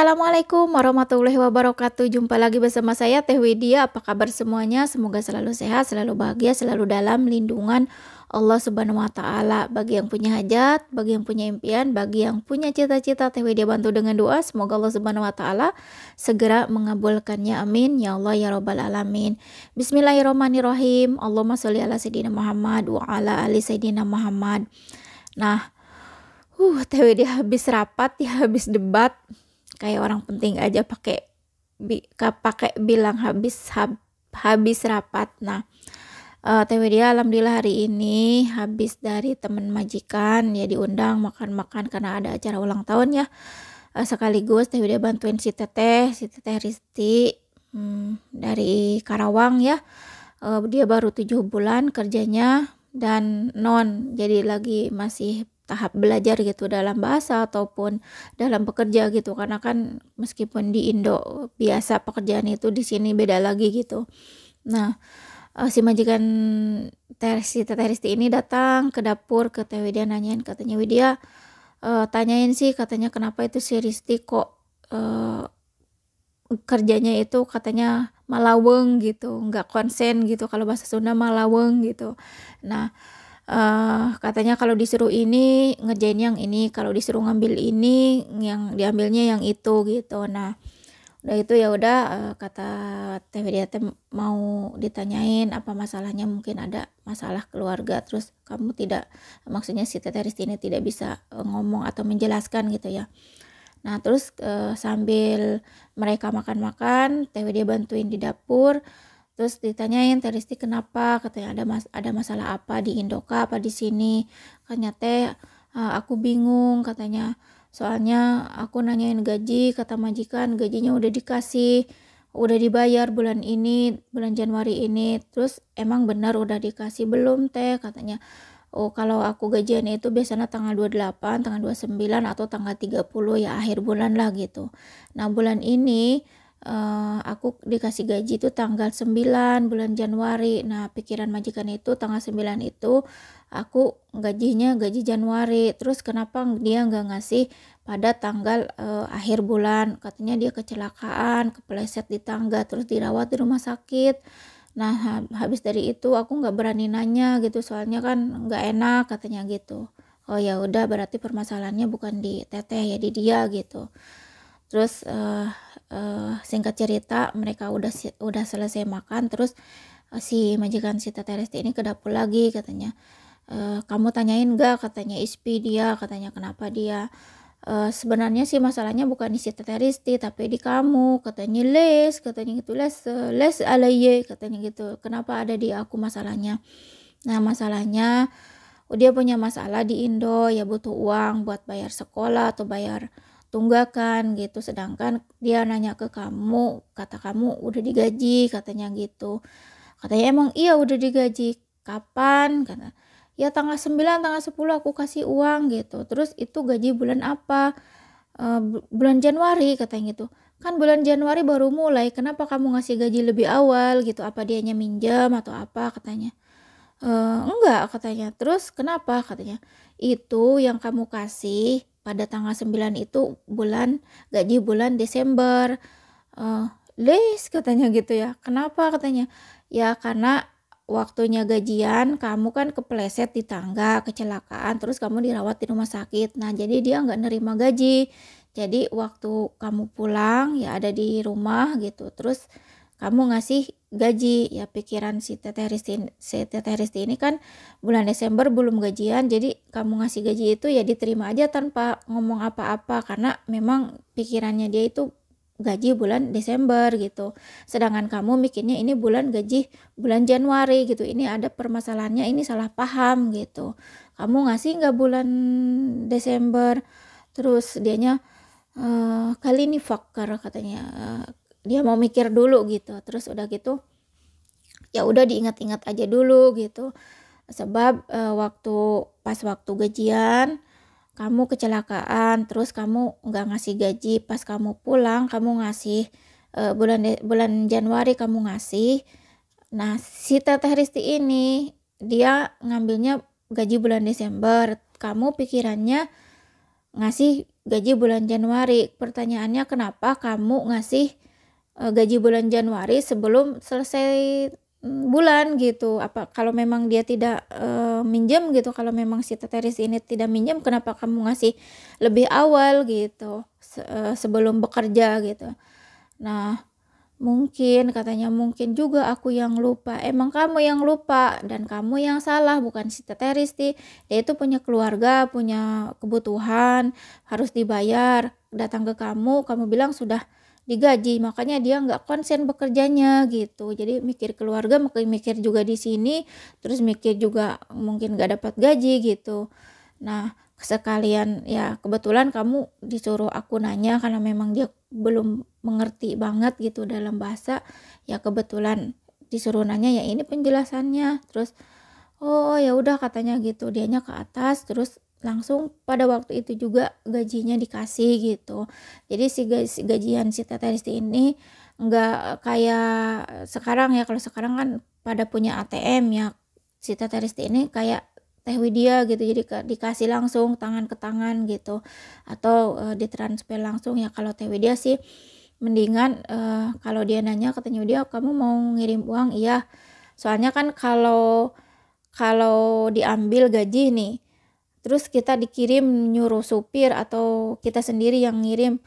Assalamualaikum warahmatullahi wabarakatuh. Jumpa lagi bersama saya Teh Widya. Apa kabar semuanya? Semoga selalu sehat, selalu bahagia, selalu dalam lindungan Allah Subhanahu wa taala. Bagi yang punya hajat, bagi yang punya impian, bagi yang punya cita-cita, Teh Widya bantu dengan doa. Semoga Allah Subhanahu wa taala segera mengabulkannya. Amin. Ya Allah ya Rabbal alamin. Bismillahirrahmanirrahim. Allahumma salli ala sayyidina Muhammad wa ala ali sayyidina Muhammad. Nah, uh, TWD habis rapat ya, habis debat kayak orang penting aja pakai bi, pakai bilang habis hab, habis rapat nah uh, eh, dia alhamdulillah hari ini habis dari teman majikan ya diundang makan-makan karena ada acara ulang tahun ya uh, sekaligus dia bantuin si teteh si teteh Risti hmm, dari Karawang ya uh, dia baru tujuh bulan kerjanya dan non jadi lagi masih tahap belajar gitu dalam bahasa ataupun dalam pekerja gitu karena kan meskipun di Indo biasa pekerjaan itu di sini beda lagi gitu. Nah, uh, si majikan Tersi Teresti ini datang ke dapur ke Teh Widya nanyain katanya Widya uh, tanyain sih katanya kenapa itu si Risti kok uh, kerjanya itu katanya malaweng gitu, nggak konsen gitu kalau bahasa Sunda malaweng gitu. Nah, uh, katanya kalau disuruh ini ngejain yang ini kalau disuruh ngambil ini yang diambilnya yang itu gitu nah udah itu ya udah uh, kata dia mau ditanyain apa masalahnya mungkin ada masalah keluarga terus kamu tidak maksudnya si Tete ini tidak bisa eh, ngomong atau menjelaskan gitu ya Nah terus uh, sambil mereka makan-makan, teh dia bantuin di dapur, terus ditanyain teh kenapa katanya ada mas ada masalah apa di Indoka apa di sini katanya teh eh, aku bingung katanya soalnya aku nanyain gaji kata majikan gajinya udah dikasih udah dibayar bulan ini bulan Januari ini terus emang benar udah dikasih belum teh katanya oh kalau aku gajian itu biasanya tanggal 28, tanggal 29 atau tanggal 30 ya akhir bulan lah gitu. Nah, bulan ini uh, aku dikasih gaji itu tanggal 9 bulan Januari. Nah, pikiran majikan itu tanggal 9 itu aku gajinya gaji Januari. Terus kenapa dia nggak ngasih pada tanggal uh, akhir bulan? Katanya dia kecelakaan, kepleset di tangga, terus dirawat di rumah sakit. Nah, habis dari itu aku nggak berani nanya gitu, soalnya kan nggak enak katanya gitu. Oh ya udah berarti permasalahannya bukan di teteh ya di dia gitu terus uh, uh, singkat cerita mereka udah udah selesai makan terus uh, si majikan si teteh Resti ini ke dapur lagi katanya uh, kamu tanyain gak katanya ispi dia katanya kenapa dia uh, sebenarnya sih masalahnya bukan di si teteh Resti tapi di kamu katanya les katanya gitu les les alaye katanya gitu kenapa ada di aku masalahnya nah masalahnya dia punya masalah di Indo ya butuh uang buat bayar sekolah atau bayar tunggakan gitu sedangkan dia nanya ke kamu kata kamu udah digaji katanya gitu katanya emang iya udah digaji kapan karena ya tanggal 9 tanggal 10 aku kasih uang gitu terus itu gaji bulan apa e, bulan Januari katanya gitu kan bulan Januari baru mulai kenapa kamu ngasih gaji lebih awal gitu apa dianya minjam atau apa katanya e, enggak katanya terus kenapa katanya itu yang kamu kasih pada tanggal 9 itu bulan gaji bulan Desember uh, eh, les katanya gitu ya kenapa katanya ya karena waktunya gajian kamu kan kepleset di tangga kecelakaan terus kamu dirawat di rumah sakit nah jadi dia nggak nerima gaji jadi waktu kamu pulang ya ada di rumah gitu terus kamu ngasih gaji ya pikiran si teteh Risti, si teteh Risti ini kan bulan Desember belum gajian jadi kamu ngasih gaji itu ya diterima aja tanpa ngomong apa-apa karena memang pikirannya dia itu gaji bulan Desember gitu sedangkan kamu mikirnya ini bulan gaji bulan Januari gitu ini ada permasalahannya ini salah paham gitu kamu ngasih nggak bulan Desember terus dianya Uh, eh, kali ini fakar katanya dia mau mikir dulu gitu terus udah gitu ya udah diingat-ingat aja dulu gitu sebab e, waktu pas waktu gajian kamu kecelakaan terus kamu nggak ngasih gaji pas kamu pulang kamu ngasih e, bulan bulan Januari kamu ngasih nah si teteh Risti ini dia ngambilnya gaji bulan Desember kamu pikirannya ngasih gaji bulan Januari pertanyaannya kenapa kamu ngasih uh, gaji bulan Januari sebelum selesai mm, bulan gitu apa kalau memang dia tidak uh, minjem gitu kalau memang si teteris ini tidak minjem kenapa kamu ngasih lebih awal gitu se eh, sebelum bekerja gitu nah mungkin katanya mungkin juga aku yang lupa emang kamu yang lupa dan kamu yang salah bukan si teteris sih dia itu punya keluarga punya kebutuhan harus dibayar datang ke kamu kamu bilang sudah digaji makanya dia nggak konsen bekerjanya gitu jadi mikir keluarga mikir juga di sini terus mikir juga mungkin nggak dapat gaji gitu nah sekalian ya kebetulan kamu disuruh aku nanya karena memang dia belum mengerti banget gitu dalam bahasa ya kebetulan disuruh nanya ya ini penjelasannya terus oh ya udah katanya gitu dianya ke atas terus langsung pada waktu itu juga gajinya dikasih gitu jadi si gaji, gajian si teteh Risti ini nggak kayak sekarang ya kalau sekarang kan pada punya ATM ya si teteh Risti ini kayak teh Widya gitu jadi dikasih langsung tangan ke tangan gitu atau e, ditransfer langsung ya kalau teh Widya sih mendingan e, kalau dia nanya katanya dia kamu mau ngirim uang iya soalnya kan kalau kalau diambil gaji nih terus kita dikirim nyuruh supir atau kita sendiri yang ngirim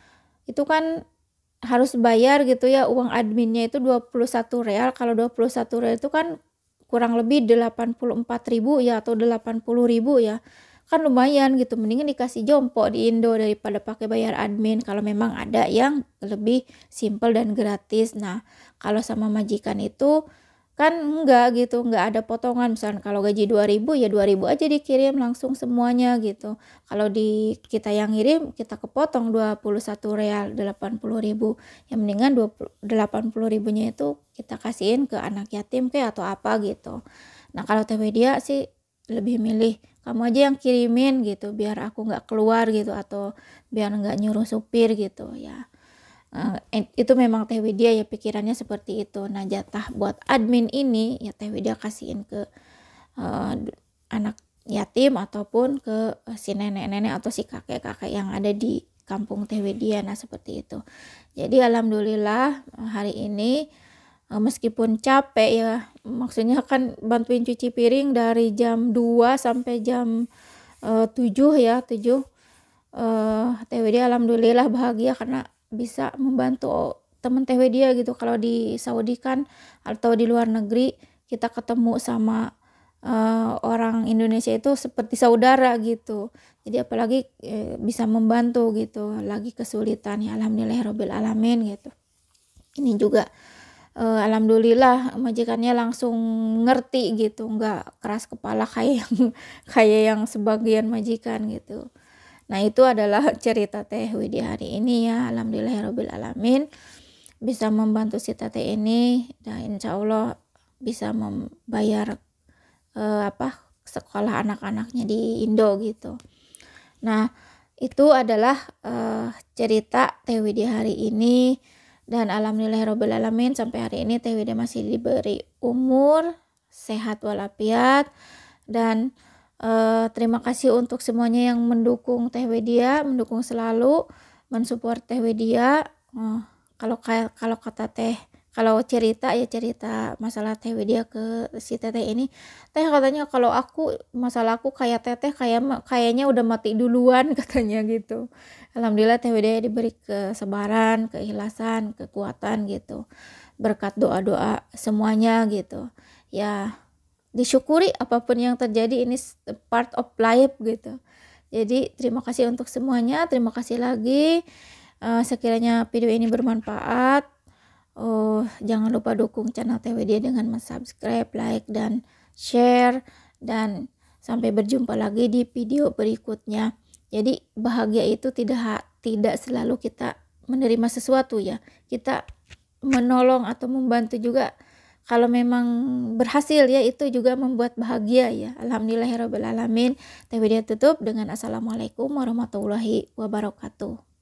itu kan harus bayar gitu ya uang adminnya itu 21 real kalau 21 real itu kan kurang lebih 84 ribu ya atau 80 ribu ya kan lumayan gitu mendingan dikasih jompo di Indo daripada pakai bayar admin kalau memang ada yang lebih simple dan gratis nah kalau sama majikan itu kan enggak gitu enggak ada potongan misalnya kalau gaji 2000 ya 2000 aja dikirim langsung semuanya gitu kalau di kita yang ngirim kita kepotong 21 real 80 ribu yang mendingan 20, 80 ribunya itu kita kasihin ke anak yatim kayak atau apa gitu nah kalau TW dia sih lebih milih kamu aja yang kirimin gitu biar aku nggak keluar gitu atau biar nggak nyuruh supir gitu ya itu memang Teh Widya ya pikirannya seperti itu. Nah jatah buat admin ini ya Teh Widya kasihin ke uh, anak yatim ataupun ke eh, si nenek-nenek atau si kakek-kakek yang ada di kampung Teh Widya. Nah seperti itu. Jadi alhamdulillah eh, hari ini meskipun capek ya maksudnya kan bantuin cuci piring dari jam 2 sampai jam uh, 7 ya 7 uh, TWD alhamdulillah bahagia karena bisa membantu temen TW dia gitu kalau di Saudi kan atau di luar negeri kita ketemu sama uh, orang Indonesia itu seperti saudara gitu jadi apalagi eh, bisa membantu gitu lagi kesulitan ya alhamdulillah alhamdulillahirobbil ya alamin gitu ini juga uh, alhamdulillah majikannya langsung ngerti gitu nggak keras kepala kayak yang kayak yang sebagian majikan gitu Nah itu adalah cerita Teh Widi hari ini ya. ya Alamin Bisa membantu si Teteh ini. Dan insya Allah bisa membayar eh, apa sekolah anak-anaknya di Indo gitu. Nah itu adalah eh, cerita Teh Widi hari ini. Dan ya Alamin sampai hari ini Teh Widi masih diberi umur, sehat walafiat. Dan Uh, terima kasih untuk semuanya yang mendukung Teh Wedia, mendukung selalu, mensupport Teh Wedia. Uh, kalau kalau kata Teh, kalau cerita ya cerita masalah Teh Wedia ke si Teteh ini, Teh katanya kalau aku masalah aku kayak Teteh kayak kayaknya udah mati duluan katanya gitu. Alhamdulillah Teh Wedia diberi kesabaran, keikhlasan, kekuatan gitu. Berkat doa-doa semuanya gitu. Ya, disyukuri apapun yang terjadi ini part of life gitu. Jadi terima kasih untuk semuanya, terima kasih lagi. Uh, sekiranya video ini bermanfaat, uh, jangan lupa dukung channel TWD dengan subscribe, like, dan share. Dan sampai berjumpa lagi di video berikutnya. Jadi bahagia itu tidak tidak selalu kita menerima sesuatu ya. Kita menolong atau membantu juga kalau memang berhasil ya itu juga membuat bahagia ya alhamdulillahirobbilalamin tapi dia tutup dengan assalamualaikum warahmatullahi wabarakatuh